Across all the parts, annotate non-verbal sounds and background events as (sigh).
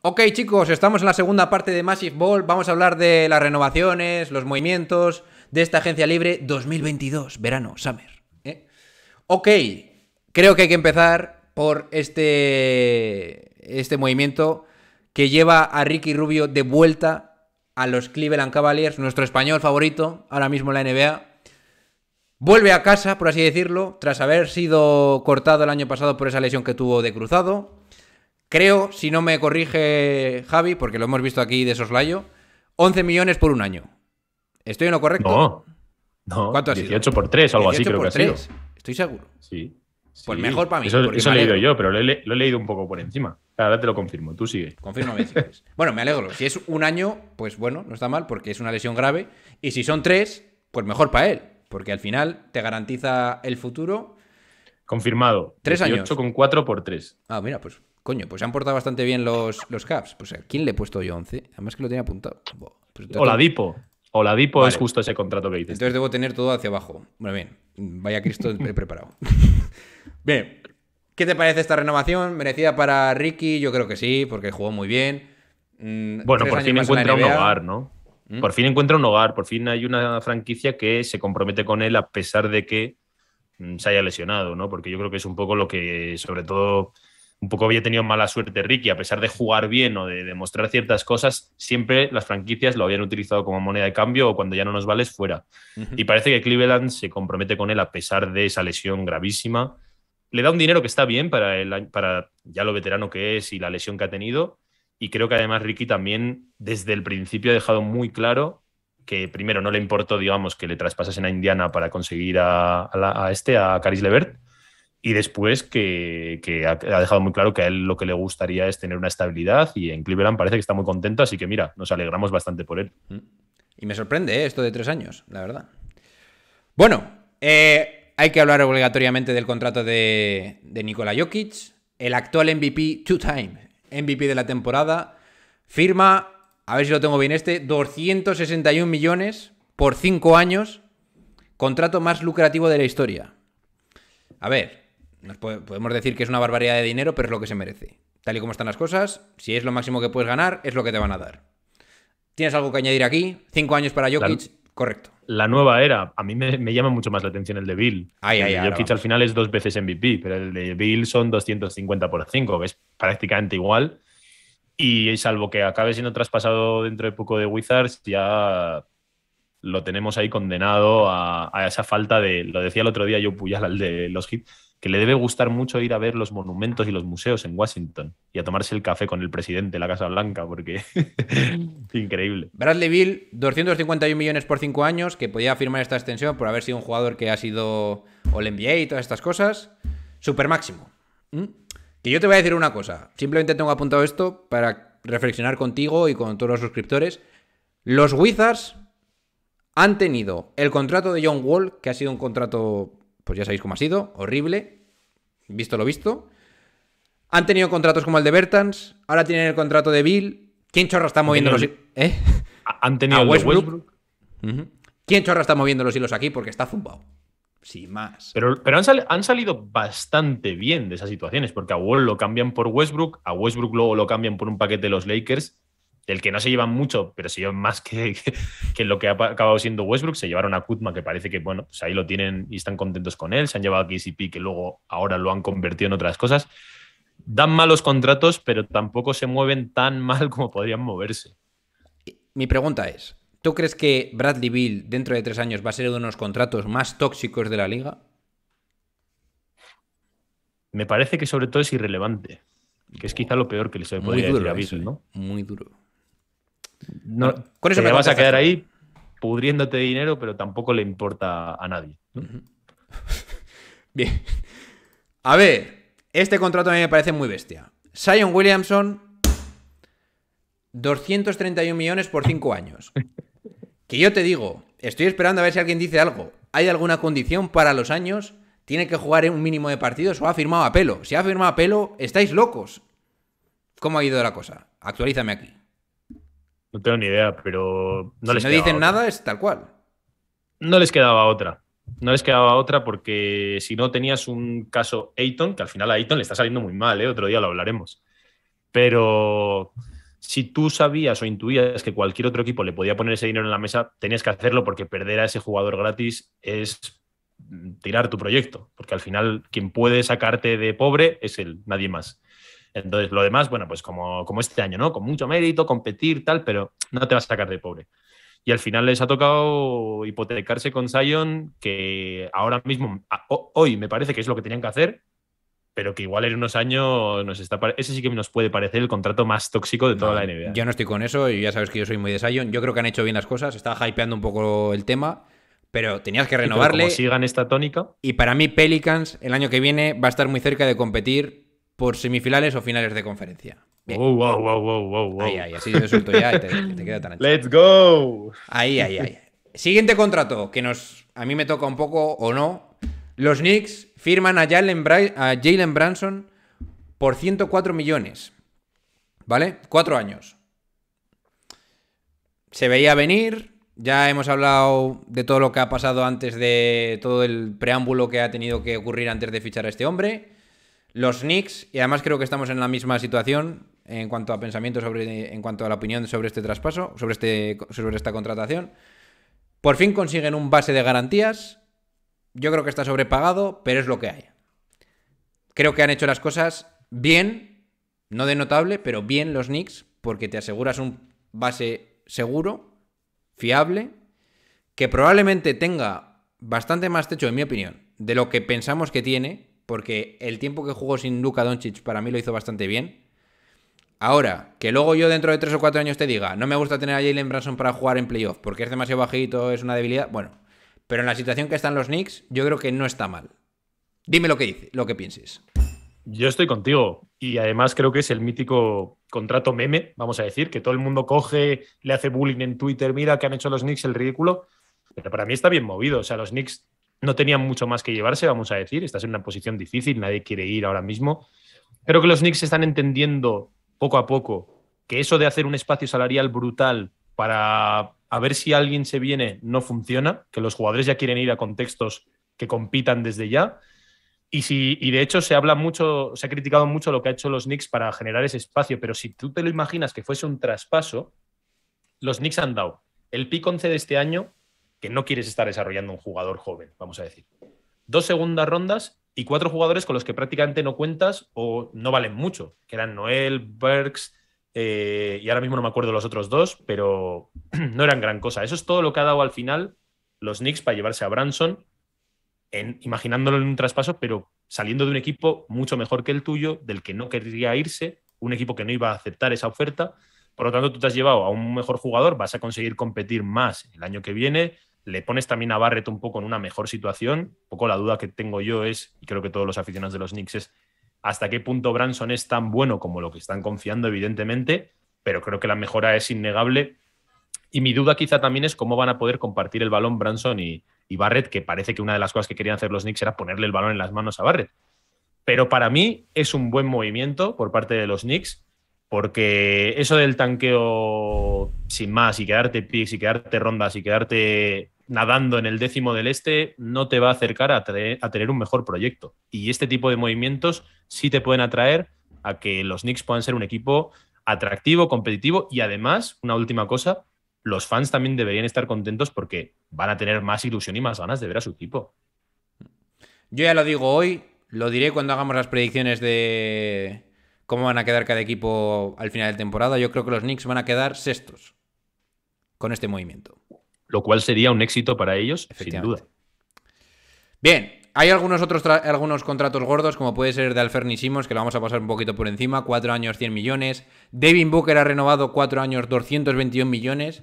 Ok chicos, estamos en la segunda parte de Massive Ball, vamos a hablar de las renovaciones, los movimientos de esta agencia libre 2022, verano, summer. ¿eh? Ok, creo que hay que empezar por este, este movimiento que lleva a Ricky Rubio de vuelta a los Cleveland Cavaliers, nuestro español favorito, ahora mismo en la NBA. Vuelve a casa, por así decirlo, tras haber sido cortado el año pasado por esa lesión que tuvo de cruzado, Creo, si no me corrige Javi, porque lo hemos visto aquí de soslayo, 11 millones por un año. ¿Estoy en lo correcto? No. ¿Cuánto ha 18 por 3, algo así creo que 3. ha sido. Estoy seguro. Sí. Pues mejor para mí. Eso, lo he leído yo, pero lo he, leído un poco por encima. Ahora te lo confirmo, tú sigue. Confirmo si (laughs) Bueno, me alegro. Si es un año, pues bueno, no está mal porque es una lesión grave. Y si son tres, pues mejor para él, porque al final te garantiza el futuro. Confirmado. Tres años. 4 por 3. Ah, mira, pues Coño, pues han portado bastante bien los, Caps. Pues a quién le he puesto yo 11. Además que lo tenía apuntado. Pues o la Dipo. O la Dipo es justo ese contrato que dices. Entonces debo tener todo hacia abajo. Bueno, bien. Vaya Cristo he preparado. (laughs) bien. ¿Qué te parece esta renovación? ¿Merecida para Ricky? Yo creo que sí, porque jugó muy bien. Mm, bueno, por fin encuentra un hogar, ¿no? ¿Mm? Por fin encuentra un hogar, por fin hay una franquicia que se compromete con él a pesar de que mm, se haya lesionado, ¿no? Porque yo creo que es un poco lo que, sobre todo, un poco había tenido mala suerte Ricky, a pesar de jugar bien o de demostrar ciertas cosas, siempre las franquicias lo habían utilizado como moneda de cambio o cuando ya no nos vales fuera. Y parece que Cleveland se compromete con él a pesar de esa lesión gravísima. Le da un dinero que está bien para, el, para ya lo veterano que es y la lesión que ha tenido. Y creo que además Ricky también desde el principio ha dejado muy claro que primero no le importó, digamos, que le traspasasen a Indiana para conseguir a, a este, a Caris Levert y después que, ha, dejado muy claro que a él lo que le gustaría es tener una estabilidad y en Cleveland parece que está muy contento, así que mira, nos alegramos bastante por él. Mm. Y me sorprende ¿eh? esto de tres años, la verdad. Bueno, eh, hay que hablar obligatoriamente del contrato de, Nikola Jokic, el actual MVP two-time, MVP de la temporada, firma, a ver si lo tengo bien este, 261 millones por cinco años, contrato más lucrativo de la historia. A ver, nos podemos decir que es una barbaridad de dinero, pero es lo que se merece. Tal y como están las cosas, si es lo máximo que puedes ganar, es lo que te van a dar. ¿Tienes algo que añadir aquí? Cinco años para Jokic, correcto. La nueva era, a mí me, llama mucho más la atención el de Bill. Ay, Jokic al final es dos veces MVP, pero el de Bill son 250 por 5, es prácticamente igual. Y salvo que acabe siendo traspasado dentro de poco de Wizards, ya lo tenemos ahí condenado a, esa falta de, lo decía el otro día yo Puyal, al de los hits, que le debe gustar mucho ir a ver los monumentos y los museos en Washington y a tomarse el café con el presidente de la Casa Blanca, porque (laughs) increíble. Bradley Bill, 251 millones por 5 años, que podía firmar esta extensión por haber sido un jugador que ha sido All-NBA y todas estas cosas. Super máximo. ¿Mm? Que yo te voy a decir una cosa, simplemente tengo apuntado esto para reflexionar contigo y con todos los suscriptores. Los Wizards han tenido el contrato de John Wall, que ha sido un contrato pues ya sabéis cómo ha sido, horrible, visto lo visto. Han tenido contratos como el de Bertans, ahora tienen el contrato de Bill. ¿Quién chorra está moviendo los hilos? ¿Eh? Han tenido a Westbrook. ¿Quién chorra está moviendo los hilos aquí? Porque está zumbado. Sin más. Pero, pero han, han, salido bastante bien de esas situaciones, porque a Wall lo cambian por Westbrook, a Westbrook luego lo cambian por un paquete de los Lakers del que no se llevan mucho, pero se llevan más (laughs) que, lo que ha acabado siendo Westbrook. Se llevaron a Kutma, que parece que, bueno, pues ahí lo tienen y están contentos con él. Se han llevado a KCP, que luego ahora lo han convertido en otras cosas. Dan malos contratos, pero tampoco se mueven tan (laughs) mal como podrían moverse. Mi pregunta es, ¿tú crees que Bradley Bill dentro de tres años va a ser uno de los contratos más tóxicos de la liga? Me parece que sobre todo es irrelevante, que es quizá lo peor que les se podría decir a Bill, ¿eh? Muy duro. No, con eso me vas a quedar ahí pudriéndote de dinero, pero tampoco le importa a nadie. (laughs) Bien. A ver, este contrato a mí me parece muy bestia. Sion Williamson, 231 millones por 5 años. Que yo te digo, estoy esperando a ver si alguien dice algo. ¿Hay alguna condición para los años? ¿Tiene que jugar un mínimo de partidos o ha firmado a pelo? Si ha firmado a pelo, estáis locos. ¿Cómo ha ido la cosa? Actualízame aquí. No tengo ni idea, pero no si les no dicen nada es tal cual. No les quedaba otra. No les quedaba otra porque si no tenías un caso Ayton, que al final a Ayton le está saliendo muy mal, ¿eh? otro día lo hablaremos. Pero si tú sabías o intuías que cualquier otro equipo le podía poner ese dinero en la mesa, tenías que hacerlo porque perder a ese jugador gratis es tirar tu proyecto, porque al final quien puede sacarte de pobre es él, nadie más. Entonces, lo demás, bueno, pues como, como este año, ¿no? Con mucho mérito, competir, tal, pero no te vas a sacar de pobre. Y al final les ha tocado hipotecarse con Sion, que ahora mismo, hoy me parece que es lo que tenían que hacer, pero que igual en unos años nos está ese sí que nos puede parecer el contrato más tóxico de toda la NBA. Yo no estoy con eso y ya sabes que yo soy muy de Sion. Yo creo que han hecho bien las cosas, estaba hypeando un poco el tema, pero tenías que renovarle. sigan esta tónica. Y para mí Pelicans el año que viene va a estar muy cerca de competir por semifinales o finales de conferencia. Ahí, ahí, ya te, queda tan ¡Let's go! Ahí, ahí, ahí. Siguiente contrato, que nos a mí me toca un poco o no. Los Knicks firman a Jalen, a Jalen Branson por 104 millones. ¿Vale? Cuatro años. Se veía venir. Ya hemos hablado de todo lo que ha pasado antes de todo el preámbulo que ha tenido que ocurrir antes de fichar a este hombre los Knicks, y además creo que estamos en la misma situación en cuanto a pensamiento sobre, en cuanto a la opinión sobre este traspaso, sobre, este, sobre esta contratación. Por fin consiguen un base de garantías. Yo creo que está sobrepagado, pero es lo que hay. Creo que han hecho las cosas bien, no de notable, pero bien los Knicks, porque te aseguras un base seguro, fiable, que probablemente tenga bastante más techo, en mi opinión, de lo que pensamos que tiene, porque el tiempo que jugó sin Luka Doncic para mí lo hizo bastante bien. Ahora, que luego yo dentro de tres o cuatro años te diga, no me gusta tener a Jalen Branson para jugar en playoff porque es demasiado bajito, es una debilidad. Bueno, pero en la situación que están los Knicks, yo creo que no está mal. Dime lo que lo que pienses. Yo estoy contigo y además creo que es el mítico contrato meme, vamos a decir, que todo el mundo coge, le hace bullying en Twitter, mira que han hecho los Knicks el ridículo, pero para mí está bien movido, o sea, los Knicks no tenían mucho más que llevarse, vamos a decir. Estás en una posición difícil, nadie quiere ir ahora mismo. Creo que los Knicks están entendiendo poco a poco que eso de hacer un espacio salarial brutal para ver si alguien se viene no funciona, que los jugadores ya quieren ir a contextos que compitan desde ya. Y, de hecho se habla mucho, se ha criticado mucho lo que ha hecho los Knicks para generar ese espacio, pero si tú te lo imaginas que fuese un traspaso, los Knicks han dado el pick 11 de este año, que no quieres estar desarrollando un jugador joven, vamos a decir. Dos segundas rondas y cuatro jugadores con los que prácticamente no cuentas o no valen mucho, que eran Noel, Berks eh, y ahora mismo no me acuerdo los otros dos, pero (clears throat) no eran gran cosa. Eso es todo lo que ha dado al final los Knicks para llevarse a Branson, imaginándolo en un traspaso, pero saliendo de un equipo mucho mejor que el tuyo, del que no querría irse, un equipo que no iba a aceptar esa oferta. Por lo tanto, tú te has llevado a un mejor jugador, vas a conseguir competir más el año que viene, le pones también a Barrett un poco en una mejor situación. Un poco la duda que tengo yo es, y creo que todos los aficionados de los Knicks, es hasta qué punto Branson es tan bueno como lo que están confiando, evidentemente, pero creo que la mejora es innegable. Y mi duda quizá también es cómo van a poder compartir el balón Branson y, Barrett, que parece que una de las cosas que querían hacer los Knicks era ponerle el balón en las manos a Barrett. Pero para mí es un buen movimiento por parte de los Knicks, porque eso del tanqueo sin más y quedarte picks y quedarte rondas y quedarte nadando en el décimo del este no te va a acercar a, tener un mejor proyecto. Y este tipo de movimientos sí te pueden atraer a que los Knicks puedan ser un equipo atractivo, competitivo y además, una última cosa, los fans también deberían estar contentos porque van a tener más ilusión y más ganas de ver a su equipo. Yo ya lo digo hoy, lo diré cuando hagamos las predicciones de cómo van a quedar cada equipo al final de temporada. Yo creo que los Knicks van a quedar sextos con este movimiento lo cual sería un éxito para ellos, sin duda. Bien, hay algunos otros algunos contratos gordos, como puede ser de Alferni que lo vamos a pasar un poquito por encima, 4 años 100 millones. Devin Booker ha renovado 4 años 221 millones.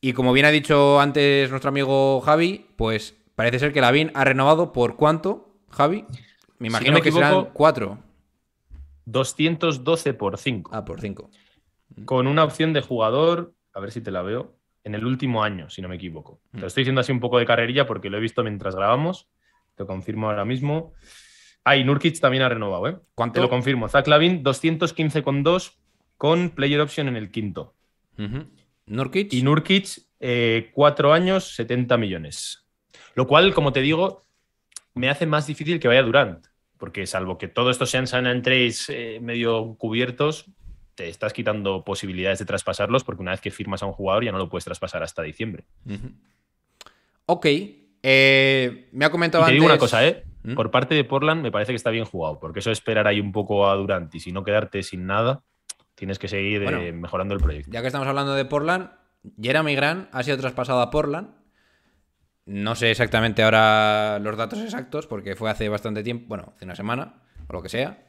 Y como bien ha dicho antes nuestro amigo Javi, pues parece ser que Lavín ha renovado por cuánto, Javi? Me imagino que serán 4. 212 por 5. Ah, por 5. Con una opción de jugador, a ver si te la veo en el último año, si no me equivoco. Te lo mm. estoy diciendo así un poco de carrerilla porque lo he visto mientras grabamos. Te confirmo ahora mismo. Ah, y Nurkic también ha renovado, ¿eh? Te lo confirmo. Zach Lavin, 215,2 con player option en el quinto. Nurkits. ¿Nurkic? Y Nurkic, eh, cuatro años, 70 millones. Lo cual, como te digo, me hace más difícil que vaya Durant. Porque salvo que todo esto sean Sana Andrés eh, medio cubiertos, te estás quitando posibilidades de traspasarlos porque una vez que firmas a un jugador ya no lo puedes traspasar hasta diciembre. Ok. Eh, me ha comentado y Te digo una cosa, ¿eh? ¿Mm? Por parte de Portland me parece que está bien jugado, porque eso esperar ahí un poco a Durant y si no quedarte sin nada, tienes que seguir eh, mejorando el proyecto. Ya que estamos hablando de Portland, Jeremy Grant ha sido traspasado a Portland. No sé exactamente ahora los datos exactos, porque fue hace bastante tiempo, bueno, hace una semana o lo que sea.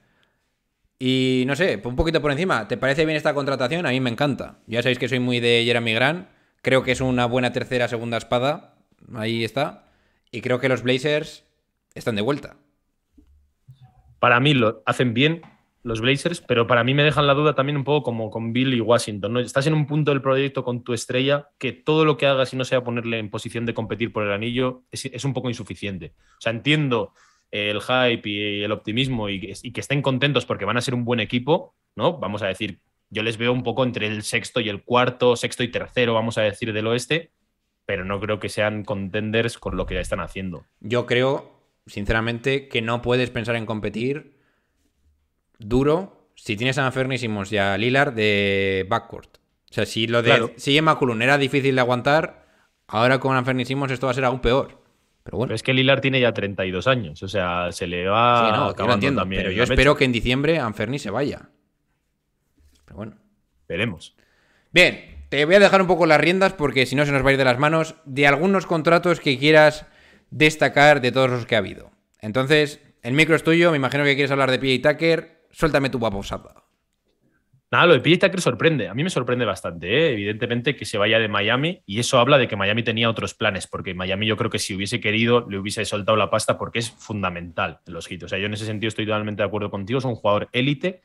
Y no sé, un poquito por encima, ¿te parece bien esta contratación? A mí me encanta. Ya sabéis que soy muy de Jeremy Grant. Creo que es una buena tercera, segunda espada. Ahí está. Y creo que los Blazers están de vuelta. Para mí lo hacen bien los Blazers, pero para mí me dejan la duda también un poco como con Bill y Washington. ¿no? Estás en un punto del proyecto con tu estrella que todo lo que hagas y no sea ponerle en posición de competir por el anillo es, es un poco insuficiente. O sea, entiendo el hype y el optimismo y, que estén contentos porque van a ser un buen equipo, ¿no? Vamos a decir, yo les veo un poco entre el sexto y el cuarto, sexto y tercero, vamos a decir, del oeste, pero no creo que sean contenders con lo que ya están haciendo. Yo creo, sinceramente, que no puedes pensar en competir duro si tienes a Fernisimos y a Lilar de backcourt. O sea, si lo de si Emma era difícil de aguantar, ahora con Fernisimos esto va a ser aún peor. Pero bueno. es que Lilar tiene ya 32 años, o sea, se le va. Sí, no, acabando también pero yo espero que en diciembre Anferni se vaya. Pero bueno. Veremos. Bien, te voy a dejar un poco las riendas porque si no se nos va a ir de las manos de algunos contratos que quieras destacar de todos los que ha habido. Entonces, el micro es tuyo, me imagino que quieres hablar de PJ Tucker, suéltame tu sábado. Nada, lo de PJ Tucker sorprende. A mí me sorprende bastante, ¿eh? evidentemente, que se vaya de Miami y eso habla de que Miami tenía otros planes, porque Miami yo creo que si hubiese querido le hubiese soltado la pasta porque es fundamental los hits. O sea, yo en ese sentido estoy totalmente de acuerdo contigo, es un jugador élite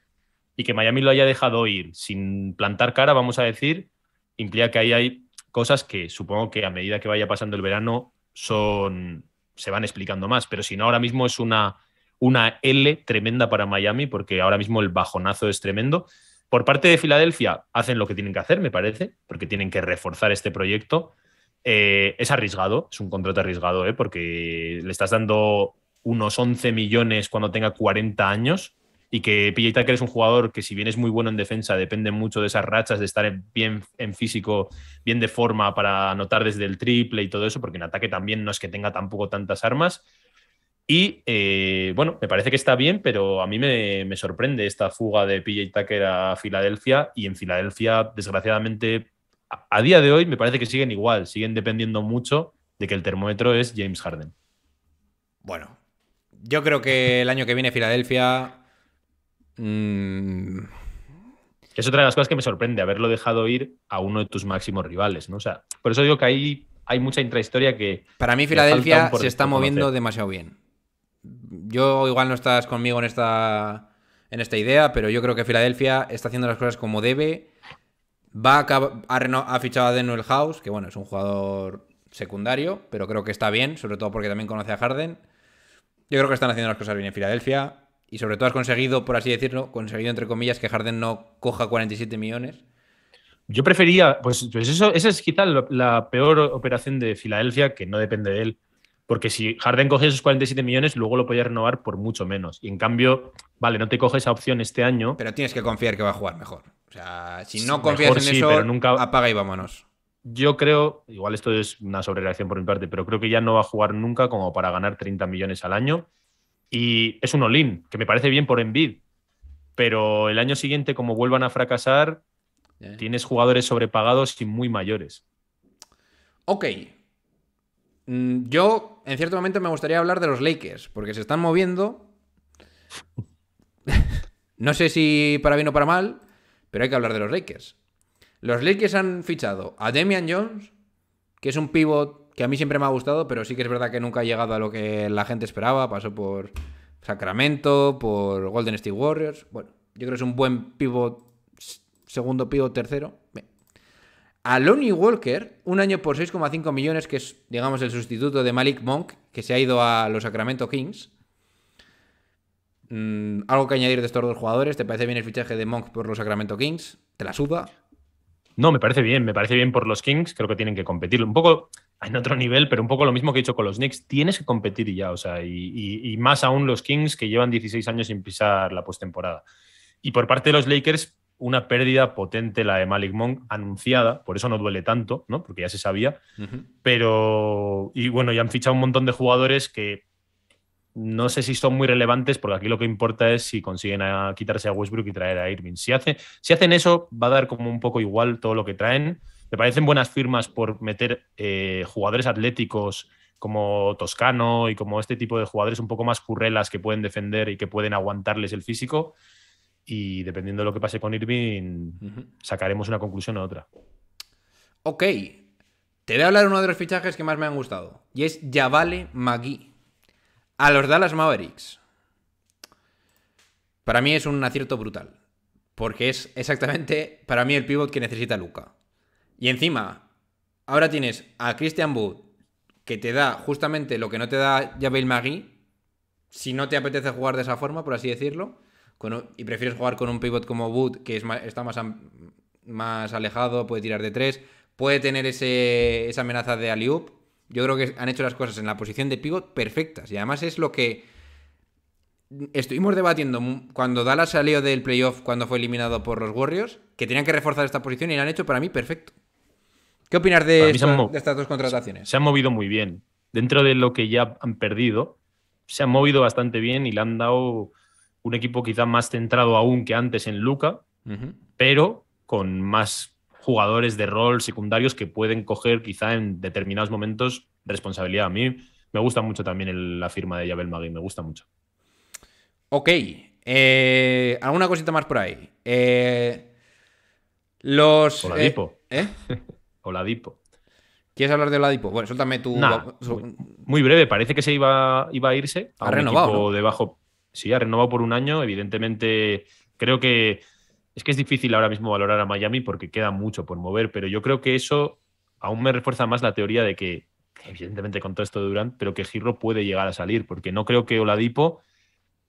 y que Miami lo haya dejado ir sin plantar cara, vamos a decir, implica que ahí hay cosas que supongo que a medida que vaya pasando el verano son se van explicando más, pero si no ahora mismo es una, una L tremenda para Miami porque ahora mismo el bajonazo es tremendo. Por parte de Filadelfia, hacen lo que tienen que hacer, me parece, porque tienen que reforzar este proyecto. Eh, es arriesgado, es un contrato arriesgado, ¿eh? porque le estás dando unos 11 millones cuando tenga 40 años y que PJ Tucker es un jugador que si bien es muy bueno en defensa, depende mucho de esas rachas, de estar bien en físico, bien de forma para anotar desde el triple y todo eso, porque en ataque también no es que tenga tampoco tantas armas. Y eh, bueno, me parece que está bien, pero a mí me, sorprende esta fuga de PJ Tucker a Filadelfia. Y en Filadelfia, desgraciadamente, a, día de hoy me parece que siguen igual, siguen dependiendo mucho de que el termómetro es James Harden. Bueno, yo creo que el año que viene Filadelfia. Mm, es otra de las cosas que me sorprende, haberlo dejado ir a uno de tus máximos rivales, ¿no? sea, por eso digo que ahí hay mucha intrahistoria que. Para mí, Filadelfia se está moviendo demasiado bien yo igual no estás conmigo en esta, en esta idea, pero yo creo que Filadelfia está haciendo las cosas como debe. Va a, ha, fichado a Daniel House, que bueno, es un jugador secundario, pero creo que está bien, sobre todo porque también conoce a Harden. Yo creo que están haciendo las cosas bien en Filadelfia. Y sobre todo has conseguido, por así decirlo, conseguido entre comillas que Harden no coja 47 millones. Yo prefería, pues, pues, eso, esa es quizá la peor operación de Filadelfia, que no depende de él, porque si Harden coge esos 47 millones, luego lo podía renovar por mucho menos. Y en cambio, vale, no te coge esa opción este año. Pero tienes que confiar que va a jugar mejor. O sea, si no confías en eso, apaga y vámonos. Yo creo, igual esto es una sobrereacción por mi parte, pero creo que ya no va a jugar nunca como para ganar 30 millones al año. Y es un all-in, que me parece bien por Envid. Pero el año siguiente, como vuelvan a fracasar, tienes jugadores sobrepagados y muy mayores. Ok, Mm, yo, en cierto momento, me gustaría hablar de los Lakers, porque se están moviendo. (laughs) no sé si para bien o para mal, pero hay que hablar de los Lakers. Los Lakers han fichado a Damian Jones, que es un pivot que a mí siempre me ha gustado, pero sí que es verdad que nunca ha llegado a lo que la gente esperaba. Pasó por Sacramento, por Golden State Warriors. Bueno, yo creo que es un buen pivot, segundo pivot, tercero a Lonnie Walker, un año por 6,5 millones, que es, digamos, el sustituto de Malik Monk, que se ha ido a los Sacramento Kings. Mm, ¿Algo que añadir de estos dos jugadores? ¿Te parece bien el fichaje de Monk por los Sacramento Kings? ¿Te la suba? No, me parece bien, me parece bien por los Kings, creo que tienen que competir. Un poco en otro nivel, pero un poco lo mismo que he dicho con los Knicks, tienes que competir ya, o sea, y, y más aún los Kings que llevan 16 años sin pisar la postemporada. Y por parte de los Lakers, una pérdida potente la de Malik Monk anunciada, por eso no duele tanto, ¿no? Porque ya se sabía. Pero y bueno, ya han fichado un montón de jugadores que no sé si son muy relevantes, porque aquí lo que importa es si consiguen quitarse a Westbrook y traer a Irving. Si, hace, si hacen eso, va a dar como un poco igual todo lo que traen. Me parecen buenas firmas por meter eh, jugadores atléticos como Toscano y como este tipo de jugadores un poco más currelas que pueden defender y que pueden aguantarles el físico y dependiendo de lo que pase con Irving, sacaremos una conclusión a otra. Ok, te voy a hablar de uno de los fichajes que más me han gustado, y es Yavale Magui, a los Dallas Mavericks. Para mí es un acierto brutal, porque es exactamente para mí el pivot que necesita Luca. Y encima, ahora tienes a Christian Wood, que te da justamente lo que no te da Yavale Magui, si no te apetece jugar de esa forma, por así decirlo y prefieres jugar con un pivot como Wood, que es está más, más alejado, puede tirar de tres, puede tener esa amenaza de Aliup. Yo creo que han hecho las cosas en la posición de pivot perfectas. Y además es lo que estuvimos debatiendo cuando Dallas salió del playoff, cuando fue eliminado por los Warriors, que tenían que reforzar esta posición y la han hecho para mí perfecto. ¿Qué opinas de, de estas dos contrataciones? Se han movido muy bien. Dentro de lo que ya han perdido, se han movido bastante bien y le han dado un equipo quizá más centrado aún que antes en Luca, pero con más jugadores de rol secundarios que pueden coger quizá en determinados momentos responsabilidad. A mí me gusta mucho también la firma de Yabel Magui, me gusta mucho. Ok, eh, alguna cosita más por ahí. Eh, los... Oladipo. ¿Eh? ¿eh? (laughs) Dipo ¿Quieres hablar de Oladipo? Bueno, suéltame tu... muy, breve, parece que se iba, iba a irse. A un renovado. Equipo sí, ha renovado por un año. Evidentemente, creo que es que es difícil ahora mismo valorar a Miami porque queda mucho por mover, pero yo creo que eso aún me refuerza más la teoría de que, evidentemente, con todo esto de Durant, pero que Girro puede llegar a salir, porque no creo que Oladipo,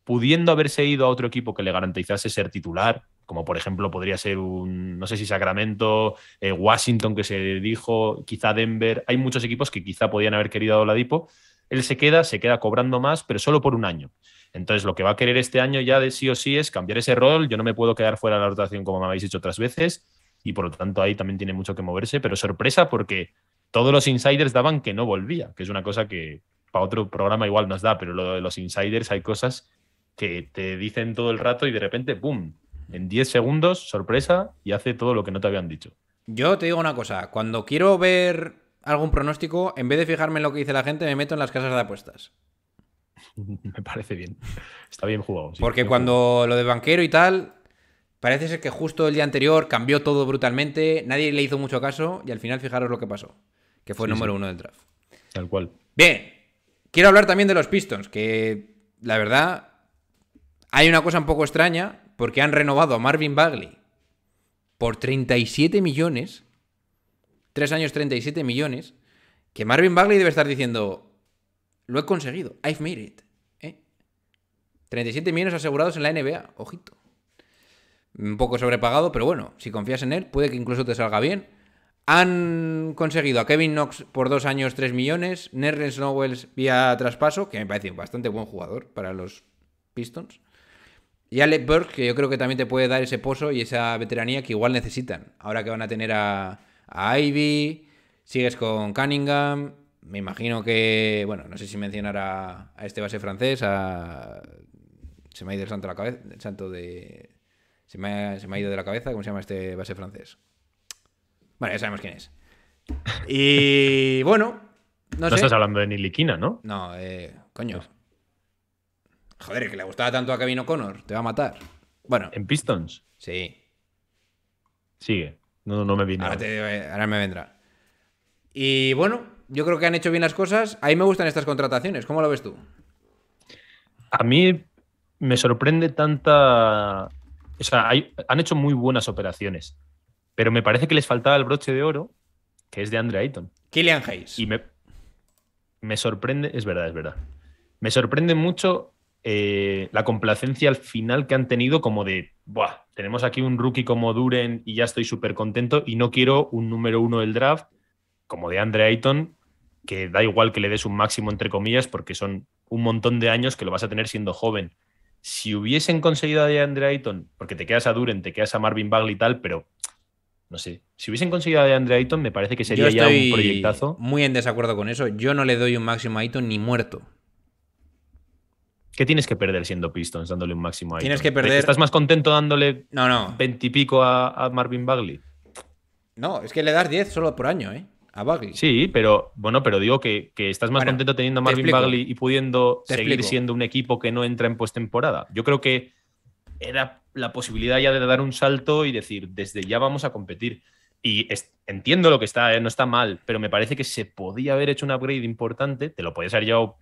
pudiendo haberse ido a otro equipo que le garantizase ser titular, como por ejemplo podría ser un, no sé si Sacramento, eh, Washington que se dijo, quizá Denver, hay muchos equipos que quizá podían haber querido a Oladipo, él se queda, se queda cobrando más, pero solo por un año. Entonces, lo que va a querer este año ya de sí o sí es cambiar ese rol. Yo no me puedo quedar fuera de la rotación como me habéis dicho otras veces y por lo tanto ahí también tiene mucho que moverse, pero sorpresa porque todos los insiders daban que no volvía, que es una cosa que para otro programa igual nos da, pero lo de los insiders hay cosas que te dicen todo el rato y de repente, boom en 10 segundos, sorpresa, y hace todo lo que no te habían dicho. Yo te digo una cosa, cuando quiero ver algún pronóstico, en vez de fijarme en lo que dice la gente, me meto en las casas de apuestas. (laughs) Me parece bien. Está bien jugado. Porque cuando lo de banquero y tal, parece ser que justo el día anterior cambió todo brutalmente, nadie le hizo mucho caso y al final fijaros lo que pasó, que fue el número uno del draft. Tal cual. Bien, quiero hablar también de los Pistons, que la verdad hay una cosa un poco extraña porque han renovado a Marvin Bagley por 37 millones, 3 años 37 millones, que Marvin Bagley debe estar diciendo, lo he conseguido. I've made it. 37 ¿eh? millones asegurados en la NBA. Ojito. Un poco sobrepagado, pero bueno, si confías en él, puede que incluso te salga bien. Han conseguido a Kevin Knox por dos años 3 millones, Nerren Nowells vía traspaso, que me parece bastante buen jugador para los Pistons, y Alec Burke que yo creo que también te puede dar ese pozo y esa veteranía que igual necesitan, ahora que van a tener a Ivy, sigues con Cunningham, me imagino que, bueno, no sé si mencionar a, este base francés, a, se me ha ido el santo, la cabeza, el de... Se me, ha, ido de la cabeza, ¿cómo se llama este base francés? Bueno, ya sabemos quién es. Y (laughs) bueno, no, estás hablando de Niliquina, ¿no? No, eh, coño. Joder, que le gustaba tanto a Kevin connor te va a matar. Bueno. ¿En Pistons? Sí. Sigue. No, no me vino. ahora, me vendrá. Y bueno, yo creo que han hecho bien las cosas. A mí me gustan estas contrataciones. ¿Cómo lo ves tú? A mí me sorprende tanta. O sea, han hecho muy buenas operaciones. Pero me parece que les faltaba el broche de oro, que es de Andre Ayton. Killian Hayes. Y me, me sorprende, es verdad, es verdad. Me sorprende mucho eh, la complacencia al final que han tenido, como de, Buah, tenemos aquí un rookie como Duren y ya estoy súper contento y no quiero un número uno del draft como de Andre Ayton, que da igual que le des un máximo entre comillas, porque son un montón de años que lo vas a tener siendo joven. Si hubiesen conseguido a Andre Ayton, porque te quedas a Duren, te quedas a Marvin Bagley y tal, pero no sé, si hubiesen conseguido a Andre Ayton, me parece que sería ya un proyectazo. Muy en desacuerdo con eso. Yo no le doy un máximo a Ayton ni muerto. ¿Qué tienes que perder siendo Pistons dándole un máximo a Ayton? Tienes que ¿Estás más contento dándole no, no. 20 y pico a, a Marvin Bagley? No, es que le das 10 solo por año, ¿eh? Sí, pero bueno, pero digo que, que estás más contento teniendo a Marvin Bagley y pudiendo seguir siendo un equipo que no entra en postemporada. Yo creo que era la posibilidad ya de dar un salto y decir, desde ya vamos a competir. Y entiendo lo que está, eh, no está mal, pero me parece que se podía haber hecho un upgrade importante, te lo podías haber llevado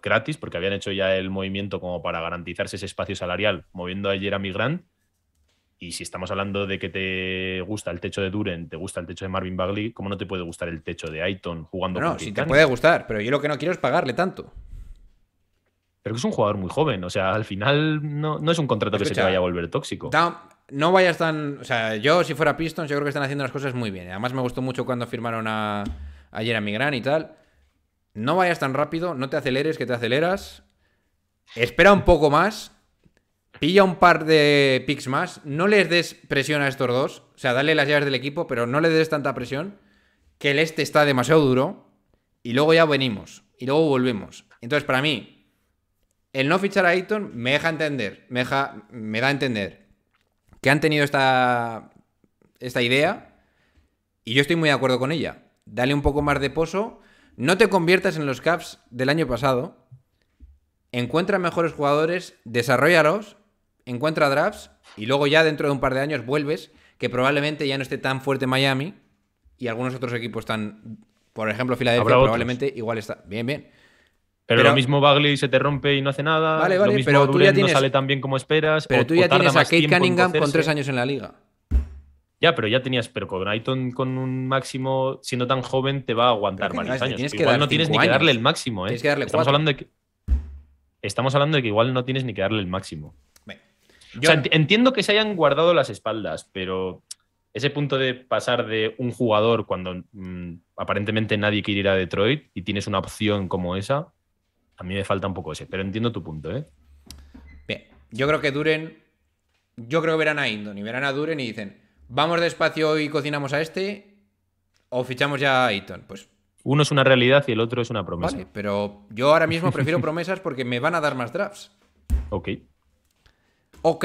gratis, porque habían hecho ya el movimiento como para garantizarse ese espacio salarial, moviendo a Jeremy Grant y si estamos hablando de que te gusta el techo de Duren, te gusta el techo de Marvin Bagley, ¿cómo no te puede gustar el techo de Aiton jugando No, con si te puede gustar, pero yo lo que no quiero es pagarle tanto. Pero que es un jugador muy joven, o sea, al final no, es un contrato que se te vaya a volver tóxico. No, vayas tan. O sea, yo si fuera Pistons, yo creo que están haciendo las cosas muy bien. Además, me gustó mucho cuando firmaron a, a Jeremy Grant y tal. No vayas tan rápido, no te aceleres, que te aceleras. Espera un poco más Pilla un par de picks más. No les des presión a estos dos. O sea, dale las llaves del equipo, pero no le des tanta presión. Que el este está demasiado duro. Y luego ya venimos. Y luego volvemos. Entonces, para mí, el no fichar a Ayton me deja entender. Me, me da a entender que han tenido esta, esta idea. Y yo estoy muy de acuerdo con ella. Dale un poco más de pozo. No te conviertas en los Caps del año pasado. Encuentra mejores jugadores, Desarrollaros encuentra drafts y luego ya dentro de un par de años vuelves, que probablemente ya no esté tan fuerte Miami y algunos otros equipos están, por ejemplo, Filadelfia probablemente igual está. Bien, bien. Pero, lo mismo Bagley se te rompe y no hace nada. Vale, vale, pero tú ya no sale tan bien como esperas. Pero tú ya tienes a Kate Cunningham con tres años en la liga. Ya, pero ya tenías, pero con Aiton con un máximo, siendo tan joven, te va a aguantar varios años. no tienes ni que darle el máximo, ¿eh? Estamos hablando Estamos hablando de que igual no tienes ni que darle el máximo entiendo que se hayan guardado las espaldas, pero ese punto de pasar de un jugador cuando mm, aparentemente nadie quiere ir a Detroit y tienes una opción como esa, a mí me falta un poco ese, pero entiendo tu punto, ¿eh? Bien, yo creo que duren, yo creo que verán a Indon y verán a Duren y dicen, vamos despacio y cocinamos a este o fichamos ya a Eaton. Pues uno es una realidad y el otro es una promesa. Vale, pero yo ahora mismo prefiero (laughs) promesas porque me van a dar más drafts. Ok. Ok,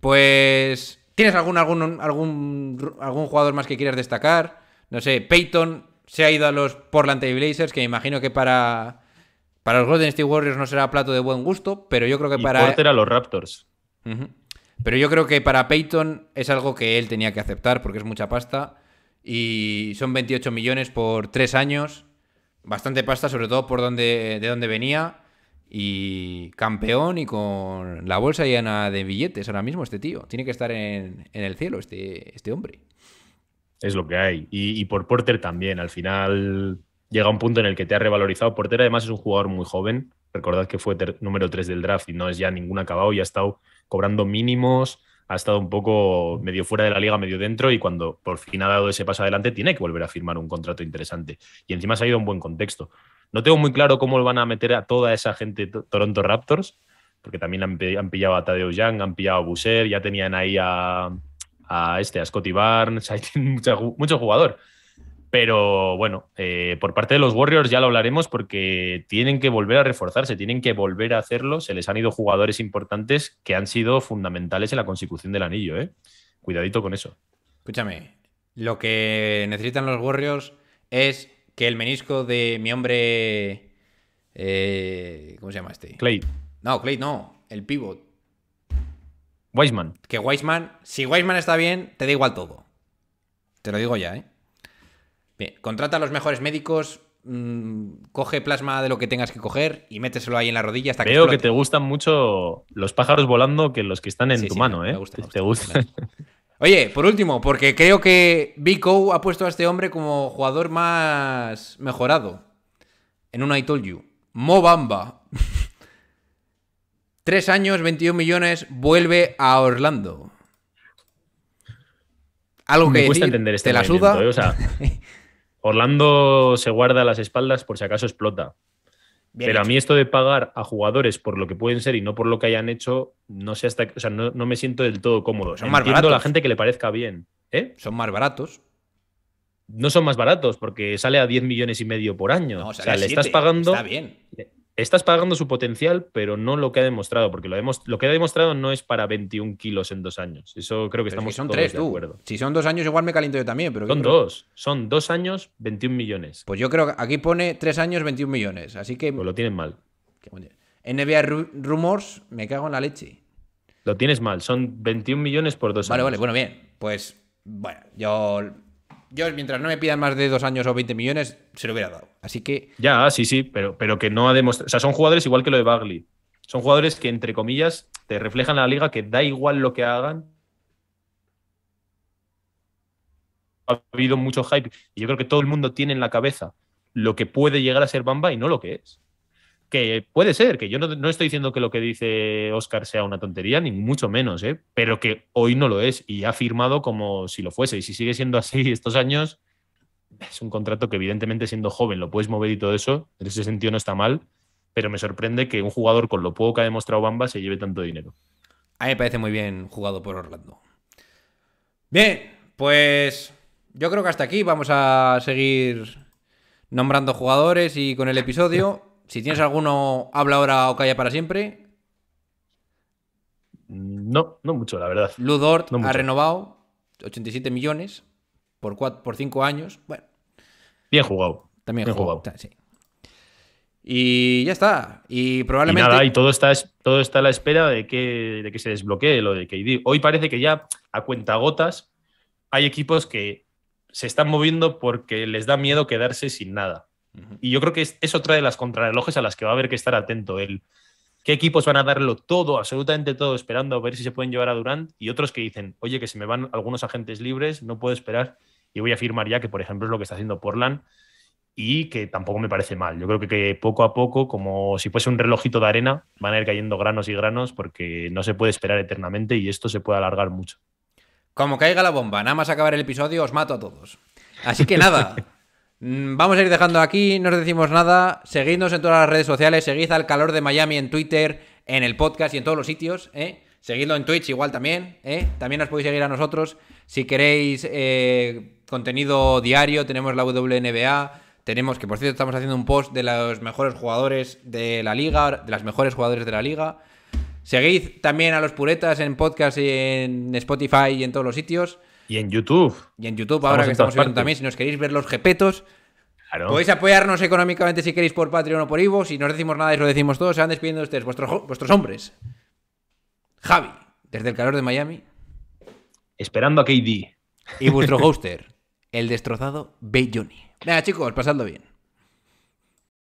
pues. ¿Tienes algún, algún, algún, algún jugador más que quieras destacar? No sé, Peyton se ha ido a los Portland Blazers, que me imagino que para, para los Golden State Warriors no será plato de buen gusto, pero yo creo que para. Porter a los Raptors. Pero yo creo que para Peyton es algo que él tenía que aceptar porque es mucha pasta. Y son 28 millones por tres años. Bastante pasta, sobre todo por donde, de donde venía y campeón y con la bolsa llena de billetes ahora mismo este tío. Tiene que estar en, el cielo este, este hombre. Es lo que hay. Y, y, por Porter también. Al final llega un punto en el que te ha revalorizado. Porter además es un jugador muy joven. Recordad que fue número 3 del draft y no es ya ningún acabado y ha estado cobrando mínimos. Ha estado un poco medio fuera de la liga, medio dentro, y cuando por fin ha dado ese paso adelante, tiene que volver a firmar un contrato interesante. Y encima se ha ido a un buen contexto. No tengo muy claro cómo lo van a meter a toda esa gente Toronto Raptors, porque también han, pillado a Tadeo Young, han pillado a Busser, ya tenían ahí a, este, a Scotty Barnes, (laughs) hay mucho, jugadores. jugador. Pero bueno, eh, por parte de los Warriors ya lo hablaremos porque tienen que volver a reforzarse, tienen que volver a hacerlo. Se les han ido jugadores importantes que han sido fundamentales en la consecución del anillo. ¿eh? Cuidadito con eso. Escúchame, lo que necesitan los Warriors es que el menisco de mi hombre. Eh, ¿Cómo se llama este? Clay. No, Clay no. El pivot. Weisman. Que Weisman, si Weisman está bien, te da igual todo. Te lo digo ya, ¿eh? Bien, contrata a los mejores médicos, mm, coge plasma de lo que tengas que coger y méteselo ahí en la rodilla hasta que. Veo que te gustan mucho los pájaros volando que los que están en tu mano, ¿eh? Me gusta, te gustan. Oye, por último, porque creo que Vico ha puesto a este hombre como jugador más mejorado. En un I told you. Mobamba. (laughs) Tres años, 21 millones, vuelve a Orlando. Algo Me que entender este te la ¿eh? (laughs) Orlando se guarda las espaldas por si acaso explota. Pero a mí esto de pagar a jugadores por lo que pueden ser y no por lo que hayan hecho, no sé hasta, o no, me siento del todo cómodo. Son Entiendo más baratos. a la gente que le parezca bien. ¿eh? Son más baratos. No son más baratos porque sale a 10 millones y medio por año. o sea, le estás pagando. Está bien estás pagando su potencial, pero no lo que ha demostrado, porque lo, lo que ha demostrado no es para 21 kilos en dos años. Eso creo que estamos son tres, de tú. acuerdo. Si son dos años, igual me caliento yo también. son dos. Son dos años, 21 millones. Pues yo creo que aquí pone tres años, 21 millones. Así que. Pues lo tienen mal. NBA Rumors, me cago en la leche. Lo tienes mal. Son 21 millones por dos años. Vale, vale. Bueno, bien. Pues, bueno, yo. Yo, mientras no me pidan más de dos años o 20 millones, se lo hubiera dado. Así que. Ya, sí, sí, pero, pero que no ha demostrado. O sea, son jugadores igual que lo de Bagley. Son jugadores que, entre comillas, te reflejan a la liga que da igual lo que hagan. Ha habido mucho hype. Y yo creo que todo el mundo tiene en la cabeza lo que puede llegar a ser Bamba y no lo que es. Que puede ser, que yo no, estoy diciendo que lo que dice Oscar sea una tontería, ni mucho menos, ¿eh? pero que hoy no lo es y ha firmado como si lo fuese. Y si sigue siendo así (laughs) estos años, es un contrato que evidentemente siendo joven lo puedes mover y todo eso, en ese sentido no está mal, pero me sorprende que un jugador con lo poco que ha demostrado Bamba se lleve tanto dinero. A mí me parece muy bien jugado por Orlando. Bien, pues yo creo que hasta aquí vamos a seguir nombrando jugadores y con el episodio. (laughs) Si tienes alguno, habla ahora o calla para siempre. No, no mucho, la verdad. Ludort ha renovado 87 millones por, por 5 años. Bueno, Bien jugado. También jugado. Sí. Y ya está. Y probablemente. Y, nada, y todo, está, todo está a la espera de que, que se desbloquee lo de KD. Hoy parece que ya a cuentagotas hay equipos que se están moviendo porque les da miedo quedarse sin nada. Y yo creo que es, es, otra de las contrarrelojes a las que va a haber que estar atento. El, ¿Qué equipos van a darlo todo, absolutamente todo, esperando a ver si se pueden llevar a Durant? Y otros que dicen, oye, que se me van algunos agentes libres, no puedo esperar y voy a afirmar ya que, por ejemplo, es lo que está haciendo Portland y que tampoco me parece mal. Yo creo que, que poco a poco, como si fuese un relojito de arena, van a ir cayendo granos y granos porque no se puede esperar eternamente y esto se puede alargar mucho. Como caiga la bomba, nada más acabar el episodio os mato a todos. Así que nada. (laughs) Vamos a ir dejando aquí, no os decimos nada. Seguidnos en todas las redes sociales, seguid al calor de Miami en Twitter, en el podcast y en todos los sitios. ¿eh? Seguidlo en Twitch igual también, ¿eh? También nos podéis seguir a nosotros. Si queréis eh, contenido diario, tenemos la WNBA. Tenemos, que por cierto, estamos haciendo un post de los mejores jugadores de la liga, de las mejores jugadores de la liga. Seguid también a los puretas en podcast y en Spotify y en todos los sitios. Y en YouTube. Y en YouTube, ahora que estamos viendo también, si nos queréis ver los jepetos. Podéis apoyarnos económicamente si queréis por Patreon o por Ivo. Si no os decimos nada y os lo decimos todos, se van despidiendo ustedes, vuestros, vuestros hombres. Javi, desde el calor de Miami. Esperando a KD. Y vuestro (laughs) hoster, el destrozado Johnny. Venga, chicos, pasando bien.